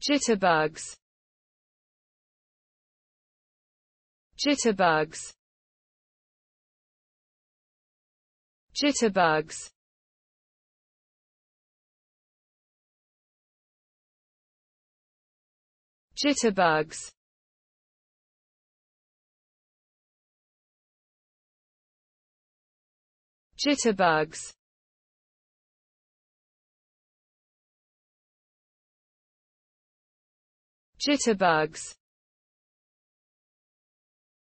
Jitterbugs Jitterbugs Jitterbugs Jitterbugs Jitterbugs jitterbugs